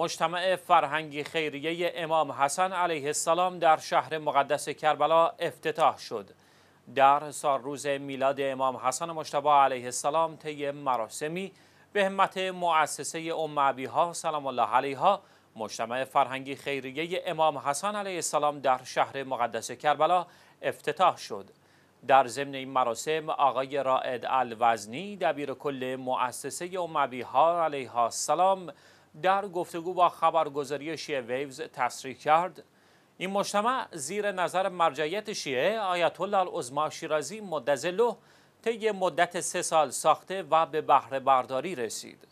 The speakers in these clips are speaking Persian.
مجتمع فرهنگی خیریه امام حسن علیه السلام در شهر مقدس کربلا افتتاح شد. در روز میلاد امام حسن مجتبی علیه السلام طی مراسمی به همت مؤسسه ام ها سلام الله علیها مجتمع فرهنگی خیریه امام حسن علیه السلام در شهر مقدس کربلا افتتاح شد. در ضمن این مراسم آقای رائد الوزنی دبیر کل مؤسسه ام ها علیها السلام در گفتگو با خبرگزاری شیعه ویوز تصریح کرد این مجتمع زیر نظر مرجعیت شیعه آیت الله العظما شیرازی مدزلو طی مدت سه سال ساخته و به بهره برداری رسید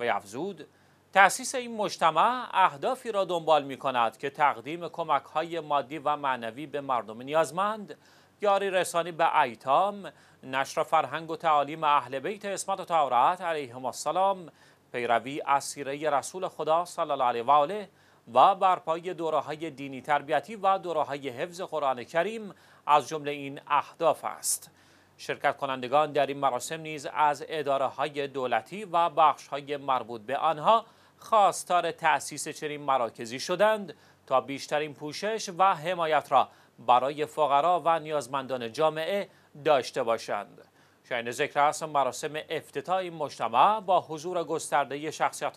و افزود تأسیس این مجتمع اهدافی را دنبال می کند که تقدیم کمک های مادی و معنوی به مردم نیازمند یاری رسانی به ایتام نشر فرهنگ و تعالیم اهل بیت اسمت و تورات علیهم السلام پیروی از سیره رسول خدا صلی الله علیه و آله و برپای دوره‌های دینی تربیتی و های حفظ قرآن کریم از جمله این اهداف است شرکت کنندگان در این مراسم نیز از اداره های دولتی و بخش های مربوط به آنها خواستار تأسیس چنین مراکزی شدند تا بیشترین پوشش و حمایت را برای فقرا و نیازمندان جامعه داشته باشند. شاین ذکر است مراسم افتتاح این مجتمع با حضور گسترده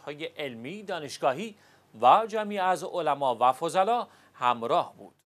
های علمی، دانشگاهی و جمعی از علما و فضلا همراه بود.